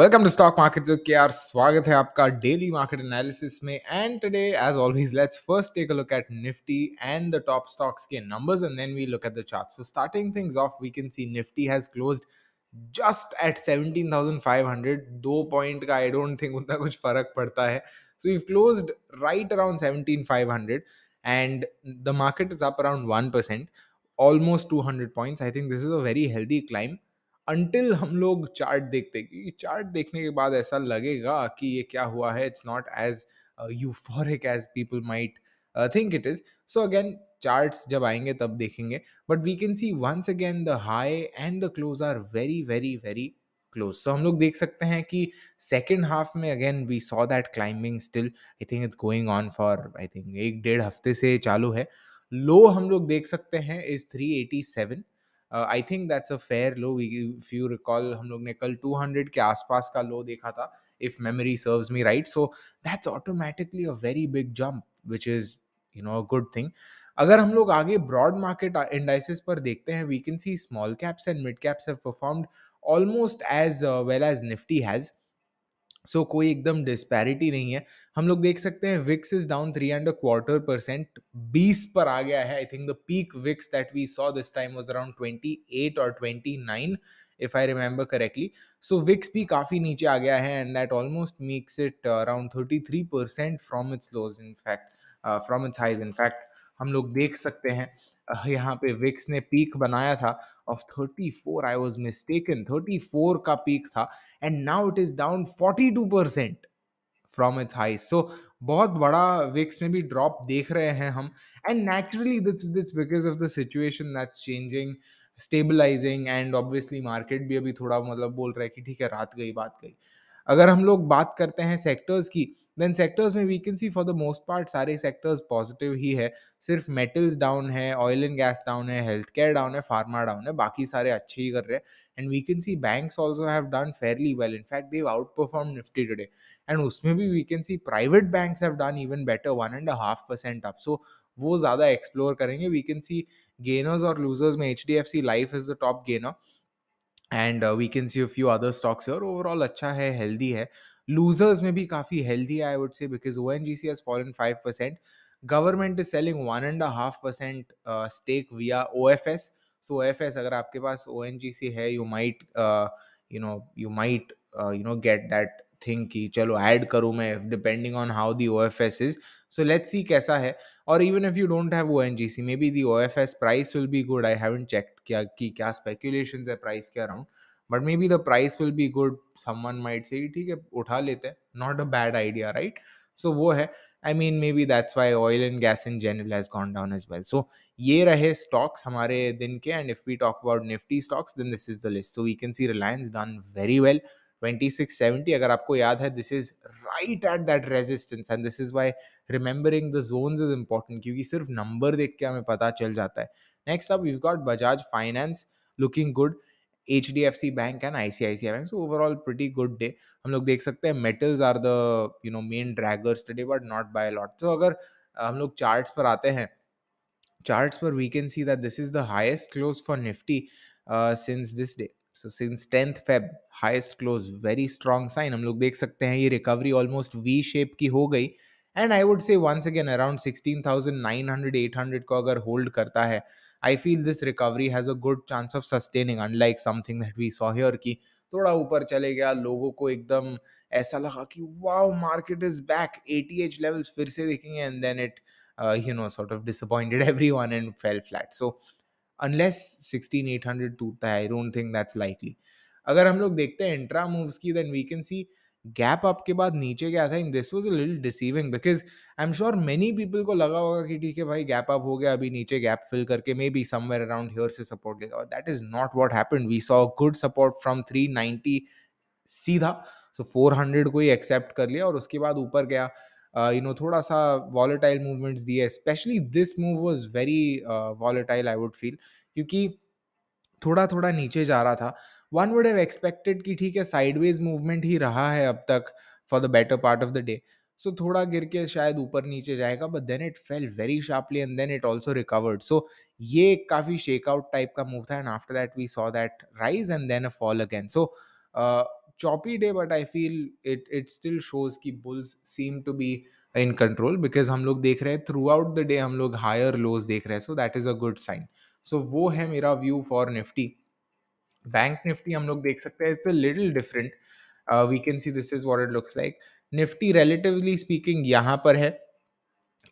Welcome to stock market के आर स्वागत है आपका डेली मार्केट एनालिसिस में and today as always let's first take a look at Nifty and the top stocks के numbers and then we look at the chart so starting things off we can see Nifty has closed just at 17,500 दो point का आई don't think उतना कुछ फर्क पड़ता है so we closed right around 17,500 and the market is up around 1% almost 200 points i think this is a very healthy climb until हम लोग chart देखते हैं क्योंकि चार्ट देखने के बाद ऐसा लगेगा कि ये क्या हुआ है it's not as euphoric as people might think it is so again charts जब आएंगे तब देखेंगे but we can see once again the high and the close are very very very close so हम लोग देख सकते हैं कि सेकेंड हाफ में again we saw that climbing still I think it's going on for I think एक डेढ़ हफ्ते से चालू है लो हम लोग देख सकते हैं is three eighty seven I think that's a fair low if you recall हम लोग ने कल 200 के आसपास का लो देखा था if memory serves me right so that's automatically a very big jump which is you know a good thing अगर हम लोग आगे ब्रॉड मार्केट इंडाइसिस पर देखते हैं we can see small caps and mid caps have performed almost as well as Nifty has so so, कोई एकदम disparity नहीं है हम लोग देख सकते हैं VIX is down three and a quarter percent बीस पर आ गया है I think the peak VIX that we saw this time was around twenty eight और twenty nine if I remember correctly so VIX भी काफ़ी नीचे आ गया है and that almost makes it around thirty three percent from its lows in fact from its highs in fact हम लोग देख सकते हैं यहाँ पे विक्स ने पीक बनाया था ऑफ 34 आई वाज मिस्टेकन 34 का पीक था and now it is down 42 percent from its high so बहुत बड़ा विक्स में भी ड्रॉप देख रहे हैं हम and naturally this this because of the situation that's changing stabilising and obviously market भी अभी थोड़ा मतलब बोल रहा है कि ठीक है रात गई बात गई अगर हम लोग बात करते हैं सेक्टर्स की देन सेक्टर्स में we can see for the most part सारे सेक्टर्स पॉजिटिव ही है सिर्फ मेटल्स डाउन है ऑयल एंड गैस डाउन है हेल्थ केयर डाउन है फार्मा डाउन है बाकी सारे अच्छे ही कर रहे हैं and we can see banks also have done fairly well in fact they out perform Nifty today and उसमें भी we can see private banks have done even better one and half percent up so वो ज़्यादा explore करेंगे we can see gainers और losers में H D F C life is the top gainer and we can see few other stocks और overall अच्छा है healthy है losers में भी काफ़ी हेल्दी है I would say because O N G C has fallen five percent government is selling one and half percent stake via O F S so O F S अगर आपके पास O N G C है you might you know you might you know get that thing कि चलो add करूँ मैं depending on how the O F S is so let's see कैसा है और even if you don't have O N G C maybe the O F S price will be good I haven't check किया कि क्या speculation है price के around but may be the price will be good someone might say ठीक है उठा लेते हैं not a bad idea right so वो है I mean maybe that's why oil and gas in general has gone down as well so ये रहे stocks हमारे दिन के and if we talk about Nifty stocks then this is the list so we can see Reliance done very well 2670 अगर आपको याद है this is right at that resistance and this is why remembering the zone is important क्योंकि सिर्फ number देख के हमें पता चल जाता है नेक्स्ट अब you got Bajaj finance looking good H D F C bank and I C I C I bank so overall pretty good day हम लोग देख सकते हैं metals are the you know main draggers today but not by lot तो अगर हम लोग charts पर आते हैं चार्ट्स पर we can see that this is the highest close for Nifty since this day so since tenth Feb highest close very strong sign हम लोग देख सकते हैं ये रिकवरी ऑलमोस्ट वी शेप की हो गई and I would say once again around sixteen thousand nine hundred eight hundred को अगर होल्ड करता है I feel this recovery has a good chance of sustaining unlike something that we saw here कि थोड़ा ऊपर चले गया लोगों को एकदम ऐसा लगा कि wow market is back A T H levels फिर से देखेंगे and then it you know sort of disappointed everyone and fell flat so unless sixteen eight hundred टूटता है I don't think that's likely अगर हम लोग देखते हैं इंट्रा मूव्स की then we can see gap up के बाद नीचे गया था in this was a little deceiving because I am sure many people को लगा होगा कि ठीक है भाई गैप अप हो गया अभी नीचे गैप फिल करके may be somewhere around here से सपोर्ट लेगा और that is not what happen we saw good support from three ninety सीधा सो फोर हंड्रेड को ही एक्सेप्ट कर लिया और उसके बाद ऊपर गया यू uh, नो थोड़ा सा वॉलेटाइल मूवमेंट्स दिए specially this move was very volatile I would feel क्योंकि थोड़ा थोड़ा नीचे जा रहा था वन वुड हैव एक्सपेक्टेड कि ठीक है साइडवेज मूवमेंट ही रहा है अब तक for the better part of the day so थोड़ा गिर के शायद ऊपर नीचे जाएगा but then it fell very sharply and then it also recovered so ये काफ़ी शेकआउट टाइप का मूव था and after that we saw that rise and then a fall again so choppy day but I feel it it still shows की bulls seem to be in control because हम लोग देख रहे हैं through out the day हम लोग higher लोज देख रहे हैं so that is a good sign so वो है मेरा view for Nifty bank Nifty हम लोग देख सकते हैं it's a little different we can see this is what it looks like Nifty relatively speaking यहाँ पर है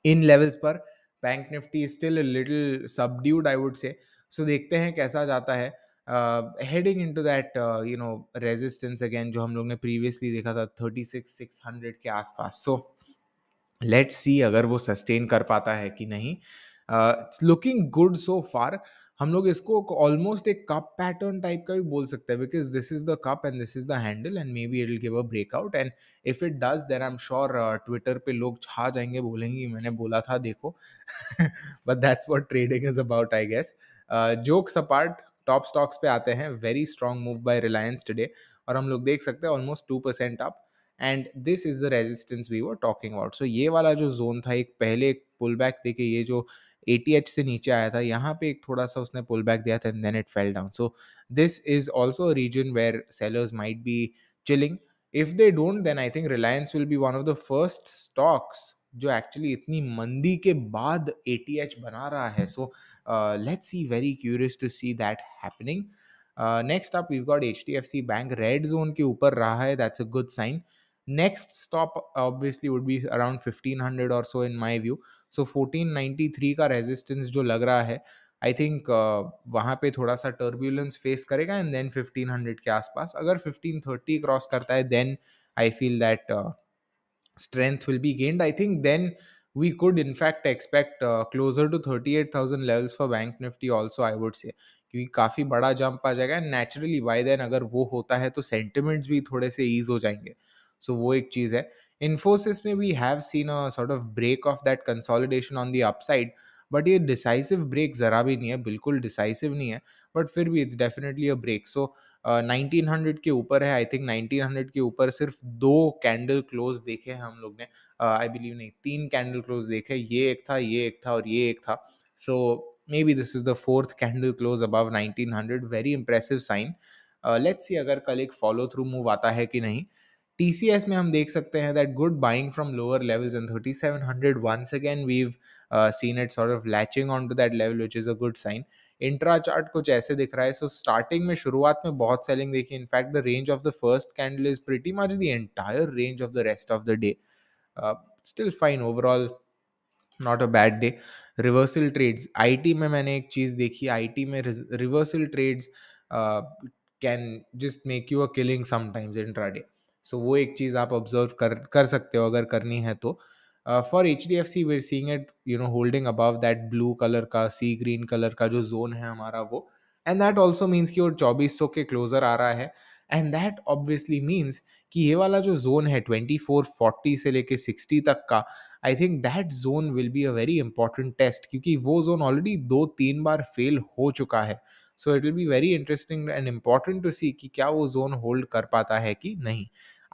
इन लेवल्स पर bank Nifty still little subdued I would say so देखते हैं कैसा जाता है heading into that you know resistance again जो हम लोग ने प्रीवियसली देखा था थर्टी सिक्स सिक्स हंड्रेड के आसपास सो लेट्स सी अगर वो सस्टेन कर पाता है कि नहीं लुकिंग गुड सो फार हम लोग इसको ऑलमोस्ट एक कप पैटर्न टाइप का भी बोल सकते हैं because this is the cup and this is the handle and may be it give a breakout and if it does then I am sure Twitter पे लोग छा जाएंगे बोलेंगे मैंने बोला था देखो but that's what trading is about I guess jokes apart top stocks पे आते हैं very strong move by Reliance today और हम लोग देख सकते हैं almost two percent up and this is the resistance we were talking about so ये वाला जो जोन था एक पहले एक पुल बैक देखे ये जो ए से नीचे आया था यहाँ पे एक थोड़ा सा उसने पुल बैक दिया था and then it fell down so this is also region where sellers might be chilling if they don't then I think Reliance will be one of the first stocks जो एक्चुअली इतनी मंदी के बाद ए बना रहा है so let's see very curious to see that happening next up we got H D F C bank red zone के ऊपर रहा है that's a good sign next stop obviously would be around fifteen hundred और so in my view so fourteen ninety three का resistance जो लग रहा है आई थिंक uh, वहाँ पे थोड़ा सा टर्बुलेंस फेस करेगा एंड देन फिफ्टीन हंड्रेड के आसपास अगर फिफ्टीन थर्टी क्रॉस करता है then I feel that strength will be gained I think then could in fact expect closer to thirty eight thousand levels for bank Nifty also I would say क्योंकि काफ़ी बड़ा jump आ जाएगा and naturally by then अगर वो होता है तो sentiments भी थोड़े से ईज हो जाएंगे सो वो एक चीज़ है इन्फोसिस में we have seen a sort of break of that consolidation on the upside but ये डिसाइसिव ब्रेक ज़रा भी नहीं है बिल्कुल डिसाइसिव नहीं है बट फिर भी it's definitely a break so nineteen hundred के ऊपर है आई थिंक नाइनटीन हंड्रेड के ऊपर सिर्फ दो कैंडल क्लोज देखे हैं हम लोग ने आई बिलीव नहीं तीन कैंडल क्लोज देखे ये एक था ये एक था और ये एक था so may be this is the fourth candle close above nineteen hundred very impressive sign let's see अगर कल एक फॉलो थ्रू मूव आता है कि नहीं TCS में हम देख सकते हैं that good buying from lower levels and 3700 once again we've uh, seen it sort of latching onto that level which is a good sign intra chart कुछ ऐसे दिख रहा है सो so स्टार्टिंग में शुरुआत में बहुत सेलिंग देखी in fact the range of the first candle is pretty much the entire range of the rest of the day still fine overall not a bad day reversal trades IT में मैंने एक चीज़ देखी आईटी में reversal trades can just make you a killing sometimes intraday so so, वो एक चीज़ आप observe कर कर सकते हो अगर करनी है तो for H D F C we're seeing it you know holding above that blue colour का सी ग्रीन कलर का जो जोन है हमारा वो एंड दैट ऑल्सो मीन्स कि वो चौबीस सौ के क्लोजर आ रहा है एंड दैट ऑब्वियसली मीन्स कि ये वाला जो जोन है ट्वेंटी फोर फोर्टी से लेके सिक्सटी तक का I think that zone will be a very important test क्योंकि वो जोन ऑलरेडी दो तीन बार फेल हो चुका है so it will be very interesting and important to see कि क्या वो जोन होल्ड कर पाता है कि नहीं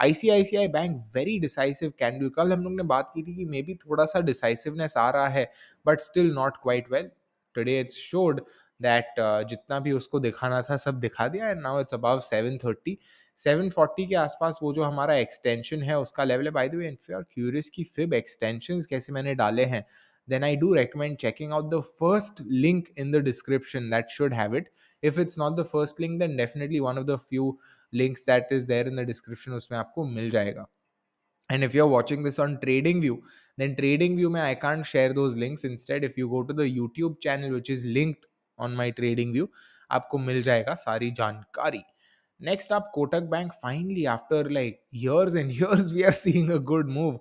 ICICI bank very decisive candle कल हम लोग ने बात की थी कि मे बी थोड़ा सा डिसाइसिवनेस आ रहा है but still not quite well today it's showed that जितना भी उसको दिखाना था सब दिखा दिया and now it's above seven thirty seven forty के आसपास वो जो हमारा एक्सटेंशन है उसका लेवल है by the way if curious की फिब एक्सटेंशन कैसे मैंने डाले हैं then I do recommend checking out the first link in the description that should have it If it's not the first link, then definitely one of the few links that is there in the description उसमें आपको मिल जाएगा and if you are and this on TradingView then TradingView में I i share those links links if you go to the YouTube channel which is linked on my TradingView आपको मिल जाएगा सारी जानकारी next आप Kotak bank finally after like years and years we are seeing a good move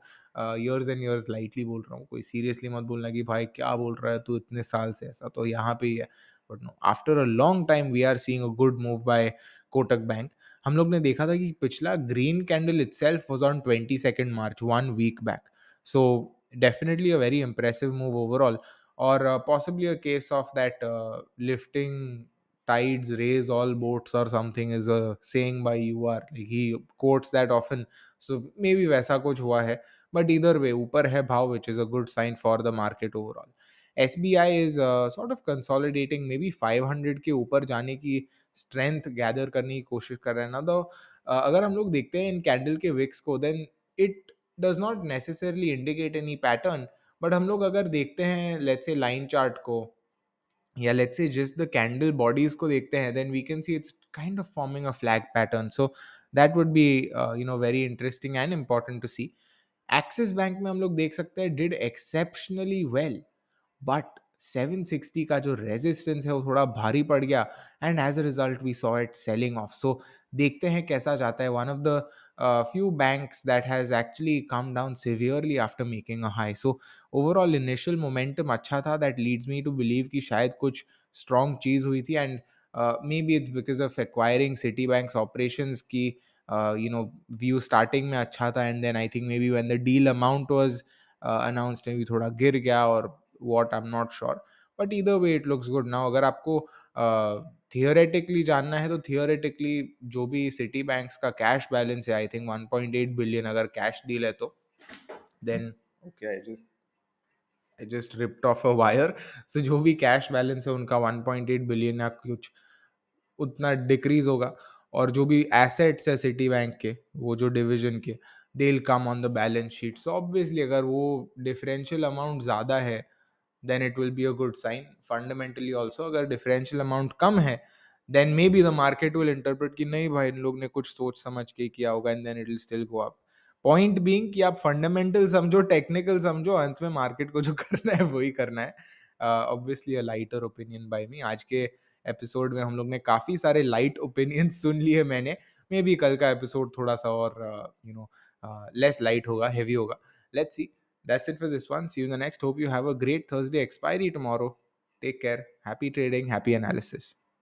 years and years lightly बोल रहा हूँ कोई सीरियसली मत बोलना कि भाई क्या बोल रहा है तू इतने साल से ऐसा तो यहाँ पे ही है but no after a long time we are seeing a good move by Kotak bank हम लोग ने देखा था कि पिछला green candle itself was on twenty second March one week back so definitely a very impressive move overall और possibly a case of that lifting tides raise all boats और something is a saying by you are he quotes that often so may B वैसा कुछ हुआ है but इधर वे ऊपर है भाव which is a good sign for the market overall S B I is sort of consolidating may be five hundred के ऊपर जाने की स्ट्रेंथ गैदर करने की कोशिश कर रहे हैं ना तो अगर हम लोग देखते हैं इन कैंडल के विक्स को then it does not necessarily indicate any pattern but हम लोग अगर देखते हैं लेट्स से लाइन चार्ट को या let's say just the candle bodies को देखते हैं then we can see it's kind of forming a flag pattern so that would be you know very interesting and important to see Axis bank में हम लोग देख सकते हैं did exceptionally well but seven sixty का जो resistance है वो थोड़ा भारी पड़ गया and as a result we saw it selling off so देखते हैं कैसा जाता है one of the few banks that has actually come down severely after making a high so overall initial momentum अच्छा था that leads me to believe कि शायद कुछ स्ट्रॉन्ग चीज़ हुई थी and may be it's because of acquiring Citi bank operation की you know view starting में अच्छा था and then I think may be when the deal amount was announce में भी थोड़ा गिर गया और what I am not sure but इधर way it looks good now अगर आपको थियोरेटिकली uh, जानना है तो थियोरेटिकली जो भी सिटी बैंक का कैश बैलेंस है I think one point eight billion अगर कैश डील है तो then okay I just I just ripped off a wire से जो भी कैश बैलेंस है उनका वन पॉइंट एट बिलियन या कुछ उतना डिक्रीज होगा और जो भी एसेट्स है सिटी बैंक के वो जो डिविजन के they come on the balance sheet so obviously अगर वो डिफरेंशियल अमाउंट ज़्यादा है then it will be a good sign fundamentally also अगर डिफरेंशियल अमाउंट कम है then may B the market will interpret कि नहीं भाई इन लोग ने कुछ सोच समझ के किया होगा and then it will still go up point being कि आप फंडामेंटल समझो टेक्निकल समझो अंत में मार्केट को जो करना है वही करना है obviously a lighter opinion by me आज के एपिसोड में हम लोग ने काफ़ी सारे लाइट ओपिनियन सुन लिए मैंने मे बी कल का एपिसोड थोड़ा सा और यू नो लेस लाइट होगा हैवी होगा let's see that's it for this one. See you in the next. Hope you have a great Thursday expiry tomorrow. Take care. Happy trading, happy analysis.